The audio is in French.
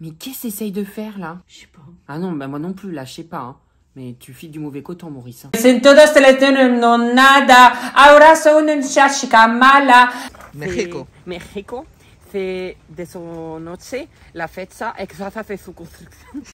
Mais qu'est-ce que essaye de faire là Je sais pas. Ah non, bah moi non plus, là, je sais pas. Hein. Mais tu files du mauvais coton, Maurice. Sin hein. todas Mexico. Mexico. C'est de son noche la fête ça et que ça, ça fait construction.